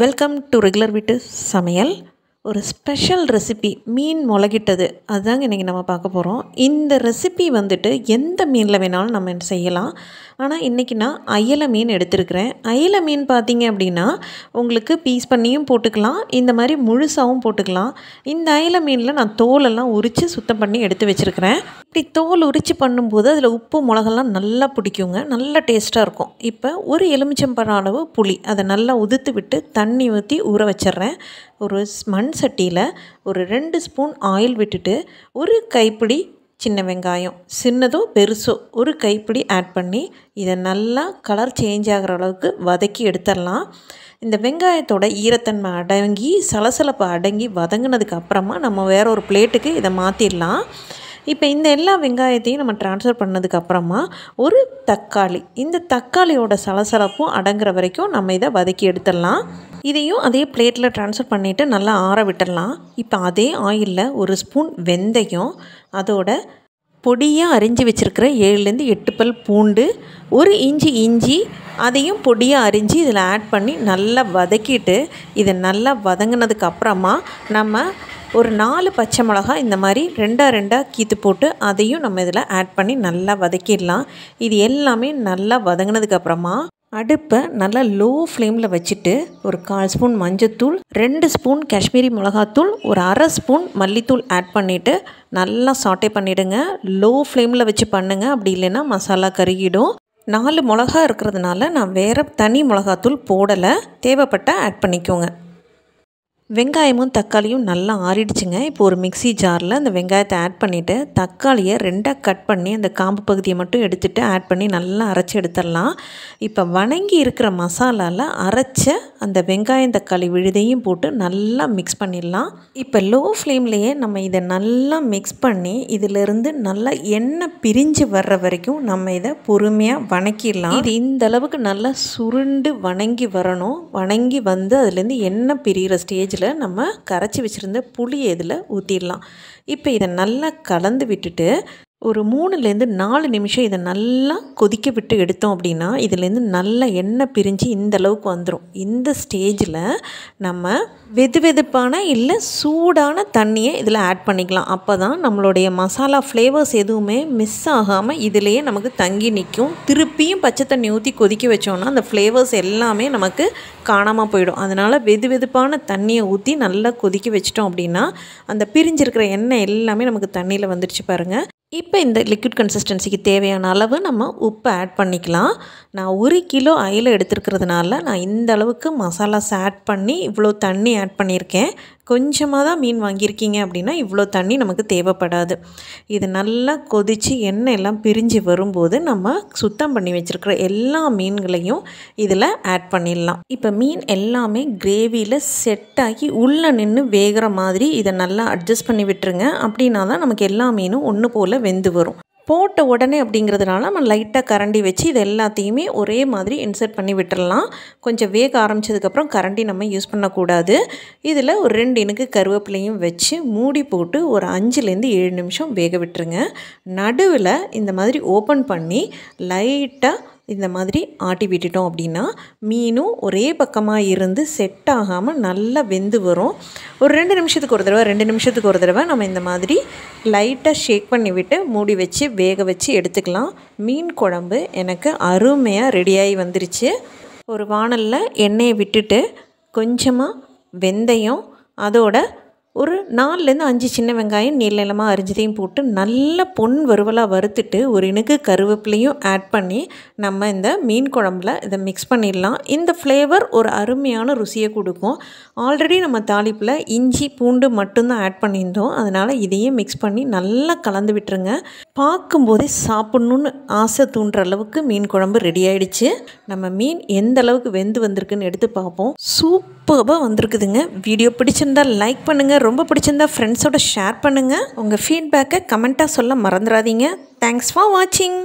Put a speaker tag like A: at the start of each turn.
A: welcome to regular வீட்டு சமையல் ஒரு ஸ்பெஷல் ரெசிபி மீன் முளகிட்டது அதுதாங்க இன்றைக்கி நம்ம பார்க்க போகிறோம் இந்த ரெசிபி வந்துட்டு எந்த மீனில் வேணாலும் நம்ம செய்யலாம் ஆனால் இன்றைக்கி நான் அயலை மீன் எடுத்துருக்கிறேன் அயல மீன் பார்த்தீங்க அப்படின்னா உங்களுக்கு பீஸ் பண்ணியும் போட்டுக்கலாம் இந்த மாதிரி முழுசாகவும் போட்டுக்கலாம் இந்த அயல மீனில் நான் தோலெல்லாம் உரித்து சுத்தம் பண்ணி எடுத்து வச்சுருக்கிறேன் இப்படி தோல் உரித்து பண்ணும்போது அதில் உப்பு மிளகெல்லாம் நல்லா பிடிக்குங்க நல்லா டேஸ்ட்டாக இருக்கும் இப்போ ஒரு எலுமிச்சம்பழம் அளவு புளி அதை நல்லா உதுத்து விட்டு தண்ணி ஊற்றி ஊற வச்சிட்றேன் ஒரு மண் சட்டியில் ஒரு ரெண்டு ஸ்பூன் ஆயில் விட்டுட்டு ஒரு கைப்பிடி சின்ன வெங்காயம் சின்னதோ பெருசோ ஒரு கைப்பிடி ஆட் பண்ணி இதை நல்லா கலர் சேஞ்ச் ஆகிற அளவுக்கு வதக்கி எடுத்துடலாம் இந்த வெங்காயத்தோட ஈரத்தன்மை அடங்கி சலசலப்பு அடங்கி வதங்கினதுக்கு அப்புறமா நம்ம வேற ஒரு பிளேட்டுக்கு இதை மாற்றிடலாம் இப்போ இந்த எல்லா வெங்காயத்தையும் நம்ம ட்ரான்ஸ்ஃபர் பண்ணதுக்கப்புறமா ஒரு தக்காளி இந்த தக்காளியோட சலசலப்பும் அடங்குற வரைக்கும் நம்ம இதை வதக்கி எடுத்துடலாம் இதையும் அதே பிளேட்டில் ட்ரான்ஸ்ஃபர் பண்ணிவிட்டு நல்லா ஆற விட்டுடலாம் இப்போ அதே ஆயிலில் ஒரு ஸ்பூன் வெந்தயம் அதோட பொடியாக அரிஞ்சு வச்சுருக்கிற ஏழுலேருந்து எட்டு பல் பூண்டு ஒரு இஞ்சி இஞ்சி அதையும் பொடியாக அரிஞ்சு இதில் ஆட் பண்ணி நல்லா வதக்கிட்டு இதை நல்லா வதங்கினதுக்கப்புறமா நம்ம ஒரு நாலு பச்சை மிளகா இந்த மாதிரி ரெண்டாக ரெண்டாக கீத்து போட்டு அதையும் நம்ம இதில் ஆட் பண்ணி நல்லா வதக்கிடலாம் இது எல்லாமே நல்லா வதங்கினதுக்கப்புறமா அடுப்பை நல்லா லோ ஃப்ளேமில் வச்சுட்டு ஒரு கால் ஸ்பூன் மஞ்சத்தூள் ரெண்டு ஸ்பூன் காஷ்மீரி மிளகாத்தூள் ஒரு அரை ஸ்பூன் மல்லித்தூள் ஆட் பண்ணிவிட்டு நல்லா சாட்டே பண்ணிவிடுங்க லோ ஃப்ளேமில் வச்சு பண்ணுங்கள் அப்படி இல்லைன்னா மசாலா கருகிடும் நாலு மிளகா இருக்கிறதுனால நான் வேறு தனி மிளகாத்தூள் போடலை தேவைப்பட்ட ஆட் பண்ணிக்கோங்க வெங்காயமும் தக்காளியும் நல்லா ஆறிடுச்சுங்க இப்போ ஒரு மிக்சி ஜாரில் அந்த வெங்காயத்தை ஆட் பண்ணிவிட்டு தக்காளியை ரெண்டாக கட் பண்ணி அந்த காம்பு பகுதியை மட்டும் எடுத்துகிட்டு ஆட் பண்ணி நல்லா அரைச்சி எடுத்துடலாம் இப்போ வணங்கி இருக்கிற மசாலாவில் அரைச்ச அந்த வெங்காயம் தக்காளி விழுதையும் போட்டு நல்லா மிக்ஸ் பண்ணிடலாம் இப்போ லோ ஃப்ளேம்லேயே நம்ம இதை நல்லா மிக்ஸ் பண்ணி இதிலிருந்து நல்லா எண்ணெய் பிரிஞ்சு வர்ற வரைக்கும் நம்ம இதை பொறுமையாக வணக்கிடலாம் இது இந்த அளவுக்கு நல்லா சுருண்டு வணங்கி வரணும் வணங்கி வந்து அதுலேருந்து எண்ணெய் பிரிகிற ஸ்டேஜ் இதில் நம்ம கரைச்சி வச்சுருந்த புளியை இதில் ஊற்றிடலாம் இப்போ இதை நல்லா கலந்து விட்டுட்டு ஒரு மூணுலேருந்து நாலு நிமிஷம் இதை நல்லா கொதிக்க விட்டு எடுத்தோம் அப்படின்னா இதுலேருந்து நல்லா எண்ணெய் பிரிஞ்சு இந்த அளவுக்கு வந்துடும் இந்த ஸ்டேஜில் நம்ம வெது வெதுப்பான இல்லை சூடான தண்ணியை இதில் ஆட் பண்ணிக்கலாம் அப்போ தான் நம்மளுடைய மசாலா ஃப்ளேவர்ஸ் எதுவுமே மிஸ் ஆகாமல் இதிலேயே நமக்கு தங்கி நிற்கும் திருப்பியும் பச்சை தண்ணி ஊற்றி கொதிக்க வச்சோம்னா அந்த ஃப்ளேவர்ஸ் எல்லாமே நமக்கு காணாமல் போயிடும் அதனால் வெது வெதுப்பான தண்ணியை ஊற்றி நல்லா கொதிக்க வச்சிட்டோம் அப்படின்னா அந்த பிரிஞ்சிருக்கிற எண்ணெய் எல்லாமே நமக்கு தண்ணியில் வந்துடுச்சு பாருங்கள் இப்போ இந்த லிக்விட் கன்சிஸ்டன்சிக்கு தேவையான அளவு நம்ம உப்பு ஆட் பண்ணிக்கலாம் நான் ஒரு கிலோ அயில் எடுத்துருக்கிறதுனால நான் இந்த அளவுக்கு மசாலாஸ் ஆட் பண்ணி இவ்வளோ தண்ணி ஆட் பண்ணியிருக்கேன் கொஞ்சமாக தான் மீன் வாங்கியிருக்கீங்க அப்படின்னா இவ்வளோ தண்ணி நமக்கு தேவைப்படாது இது நல்லா கொதித்து எண்ணெய் எல்லாம் பிரிஞ்சு வரும்போது நம்ம சுத்தம் பண்ணி வச்சுருக்கிற எல்லா மீன்களையும் இதில் ஆட் பண்ணிடலாம் இப்போ மீன் எல்லாமே கிரேவியில் செட் ஆகி உள்ளே நின்று வேகிற மாதிரி இதை நல்லா அட்ஜஸ்ட் பண்ணி விட்டுருங்க அப்படின்னா தான் நமக்கு எல்லா மீனும் ஒன்று போல் வெந்து வரும் போட்ட உடனே அப்படிங்கிறதுனால நம்ம லைட்டாக கரண்டி வச்சு இது எல்லாத்தையுமே ஒரே மாதிரி இன்சர்ட் பண்ணி விட்டுடலாம் கொஞ்சம் வேக ஆரம்பித்ததுக்கப்புறம் கரண்டி நம்ம யூஸ் பண்ணக்கூடாது இதில் ஒரு ரெண்டு இனுக்கு கருவேப்பிலையும் வச்சு மூடி போட்டு ஒரு அஞ்சுலேருந்து ஏழு நிமிஷம் வேக விட்டுருங்க நடுவில் இந்த மாதிரி ஓப்பன் பண்ணி லைட்டாக இந்த மாதிரி ஆட்டி விட்டுட்டோம் அப்படின்னா மீனும் ஒரே பக்கமாக இருந்து செட் ஆகாமல் நல்லா வெந்து வரும் ஒரு ரெண்டு நிமிஷத்துக்கு ஒரு தடவை ரெண்டு நிமிஷத்துக்கு ஒரு தடவை நம்ம இந்த மாதிரி லைட்டாக ஷேக் பண்ணி விட்டு மூடி வச்சு வேக வச்சு எடுத்துக்கலாம் மீன் குழம்பு எனக்கு அருமையாக ரெடியாகி வந்துருச்சு ஒரு வானலில் எண்ணெயை விட்டுட்டு கொஞ்சமாக வெந்தயம் அதோட ஒரு நாலுலேருந்து அஞ்சு சின்ன வெங்காயம் நீளமாக அரிஞ்சதையும் போட்டு நல்ல பொன் வறுவலாக வறுத்துட்டு ஒரு இணுக்கு கருவேப்பிலையும் ஆட் பண்ணி நம்ம இந்த மீன் குழம்புல இதை மிக்ஸ் பண்ணிடலாம் இந்த ஃப்ளேவர் ஒரு அருமையான ருசியை கொடுக்கும் ஆல்ரெடி நம்ம தாளிப்பில் இஞ்சி பூண்டு மட்டும்தான் ஆட் பண்ணியிருந்தோம் அதனால் இதையும் மிக்ஸ் பண்ணி நல்லா கலந்து விட்டுருங்க பார்க்கும்போதே சாப்பிட்ணுன்னு ஆசை தூண்டுற அளவுக்கு மீன் குழம்பு ரெடி ஆகிடுச்சு நம்ம மீன் எந்த அளவுக்கு வெந்து வந்திருக்குன்னு எடுத்து பார்ப்போம் சூப்பராக வந்திருக்குதுங்க வீடியோ பிடிச்சிருந்தால் லைக் பண்ணுங்கள் ரொம்ப பிடிச்சிருந்தா ஃப்ரெண்ட்ஸோட ஷேர் பண்ணுங்கள் உங்கள் ஃபீட்பேக்கை கமெண்ட்டாக சொல்ல மறந்துடாதீங்க தேங்க்ஸ் ஃபார் வாட்சிங்